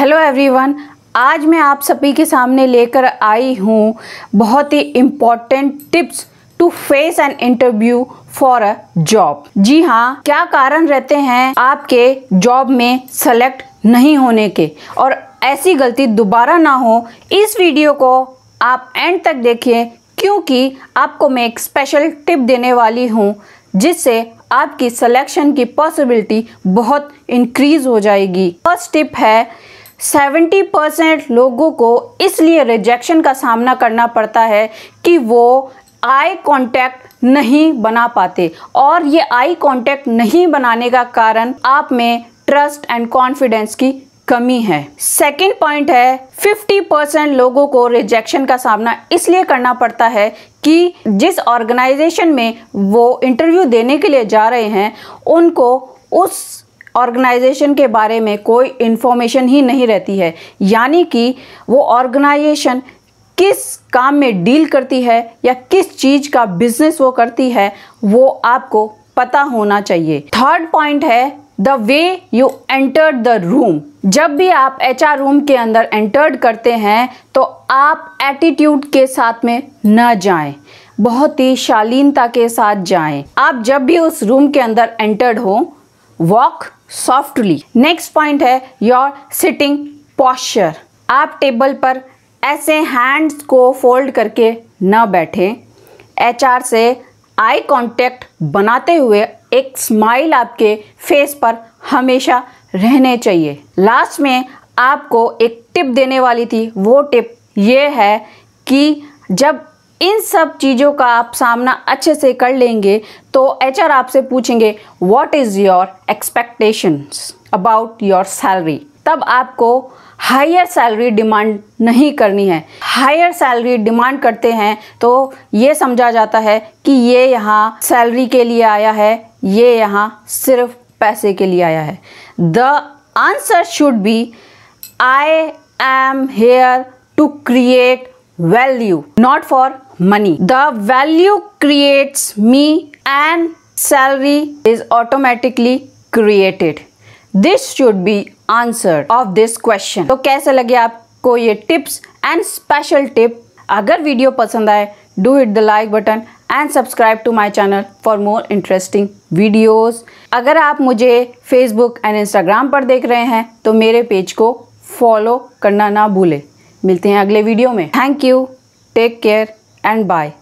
Hello everyone आज मैं आप सभी के सामने लेकर आई हूँ बहुत ही important tips to face an interview for a job जी हाँ क्या कारण रहते हैं आपके जॉब में सेलेक्ट नहीं होने के और ऐसी गलती दोबारा ना हो इस वीडियो को आप एंड तक देखिए क्योंकि आपको मैं एक स्पेशल टिप देने वाली हूँ जिससे आपकी सिलेक्शन की पॉसिबिलिटी बहुत इंक्रीज हो जाएगी फर्स्ट टिप है 70 परसेंट लोगों को इसलिए रिजेक्शन का सामना करना पड़ता है कि वो आई कांटेक्ट नहीं बना पाते और ये आई कांटेक्ट नहीं बनाने का कारण आप में ट्रस्ट एंड कॉन्फिडेंस की कमी है सेकंड पॉइंट है 50 परसेंट लोगों को रिजेक्शन का सामना इसलिए करना पड़ता है कि जिस ऑर्गेनाइजेशन में वो इंटरव्यू देने के लिए जा रहे हैं उनको उस ऑर्गेनाइजेशन के बारे में कोई इन्फॉर्मेशन ही नहीं रहती है यानी कि वो ऑर्गेनाइजेशन किस काम में डील करती है या किस चीज़ का बिजनेस वो करती है वो आपको पता होना चाहिए थर्ड पॉइंट है the way you enter the room जब भी आप एच आर रूम के अंदर एंटर्ड करते हैं तो आप एटीट्यूड के साथ में न जाएं बहुत ही शालीनता के साथ जाएं आप जब भी उस रूम के अंदर एंटर्ड हो वॉक सॉफ्टली नेक्स्ट पॉइंट है योर सिटिंग पॉस्चर आप टेबल पर ऐसे हैंड्स को फोल्ड करके न बैठे एचआर से आई कांटेक्ट बनाते हुए एक स्माइल आपके फेस पर हमेशा रहने चाहिए लास्ट में आपको एक टिप देने वाली थी वो टिप ये है कि जब इन सब चीज़ों का आप सामना अच्छे से कर लेंगे तो एच आपसे पूछेंगे what is your expectations about your salary तब आपको हायर सैलरी डिमांड नहीं करनी है हायर सैलरी डिमांड करते हैं तो ये समझा जाता है कि ये यहाँ सैलरी के लिए आया है ये यहाँ सिर्फ पैसे के लिए आया है the answer should be I am here to create value not for money. The value creates me and salary is automatically created. This should be answer of this question. तो कैसे लगे आपको ये tips and special tip? अगर video पसंद आए do hit the like button and subscribe to my channel for more interesting videos. अगर आप मुझे Facebook and Instagram पर देख रहे हैं तो मेरे page को follow करना ना भूलें मिलते हैं अगले वीडियो में thank you take care and bye.